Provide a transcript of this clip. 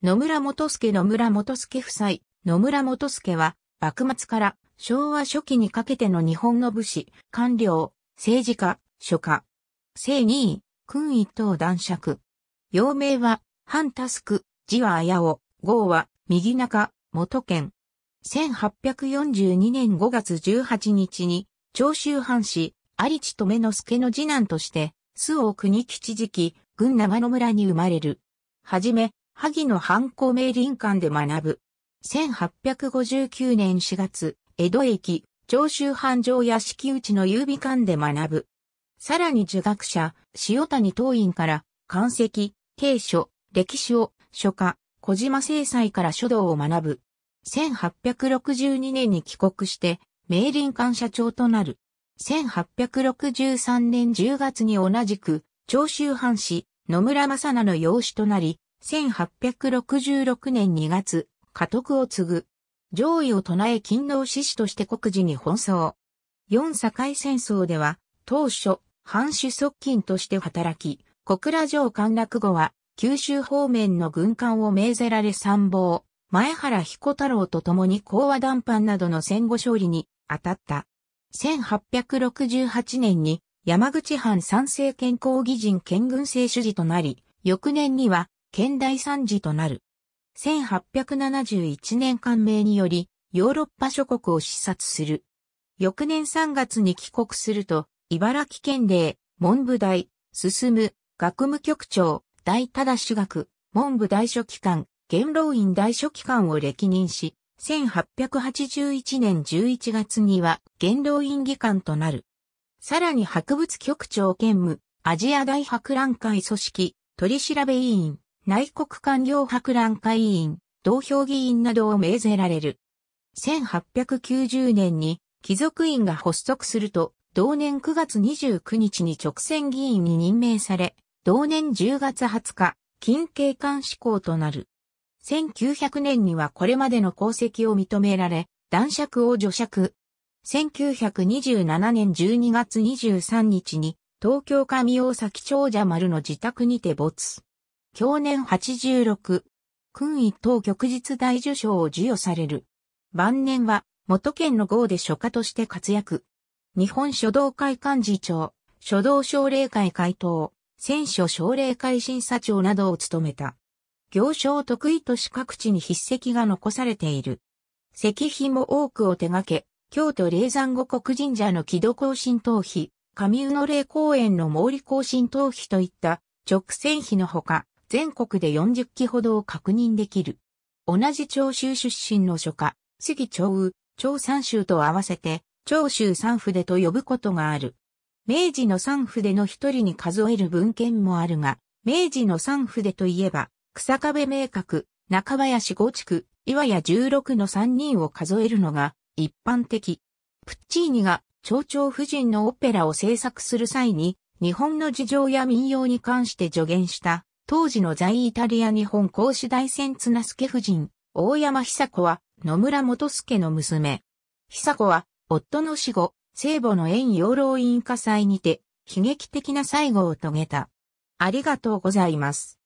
野村元助野村元助夫妻、野村元助は、幕末から昭和初期にかけての日本の武士、官僚、政治家、書家。正二位、君一等男爵。幼名は、半タスク、字は綾尾、号は、右中、元県。1842年5月18日に、長州藩士、有地留之助の次男として、周王国吉時期、郡長野村に生まれる。はじめ、萩の藩校名林館で学ぶ。1859年4月、江戸駅、長州藩城屋敷内の郵美館で学ぶ。さらに儒学者、塩谷東院から、漢石、定書、歴史を、書家、小島正斎から書道を学ぶ。1862年に帰国して、明林館社長となる。1863年10月に同じく、長州藩士、野村正菜の養子となり、1866年2月、家督を継ぐ。上位を唱え勤労志士として国事に奔走。四堺戦争では、当初、藩主側近として働き、小倉城陥落後は、九州方面の軍艦を命ぜられ参謀、前原彦太郎と共に講和談判などの戦後勝利に当たった。1868年に山口藩三政健康議人県軍政主事となり、翌年には県大三事となる。1871年官名により、ヨーロッパ諸国を視察する。翌年3月に帰国すると、茨城県令、文部大、進む、学務局長、大忠主学、文部大書記官、元老院大書記官を歴任し、1881年11月には元老院議官となる。さらに博物局長兼務、アジア大博覧会組織、取調べ委員、内国官僚博覧会委員、同票議員などを命ぜられる。1890年に貴族院が発足すると、同年9月29日に直選議員に任命され、同年10月20日、近景官志向となる。1900年にはこれまでの功績を認められ、男爵を女爵。1927年12月23日に、東京上大崎長者丸の自宅にて没。享年86、勲位等旭日大受賞を授与される。晩年は、元県の豪で書家として活躍。日本書道会幹事長、書道奨励会会頭、選書奨励会審査長などを務めた。行商得意都市各地に筆跡が残されている。石碑も多くを手掛け、京都霊山五国神社の木戸行進等碑、上宇野霊公園の毛利行進等碑といった直線碑のほか、全国で40期ほどを確認できる。同じ長州出身の書家、杉長雨、長三州と合わせて、長州三筆と呼ぶことがある。明治の三筆の一人に数える文献もあるが、明治の三筆といえば、草壁明確、中林五地岩屋十六の三人を数えるのが一般的。プッチーニが長長夫人のオペラを制作する際に、日本の事情や民謡に関して助言した当時の在イタリア日本公主大戦綱助夫人、大山久子は野村元助の娘。久子は夫の死後、聖母の縁養老院火災にて悲劇的な最後を遂げた。ありがとうございます。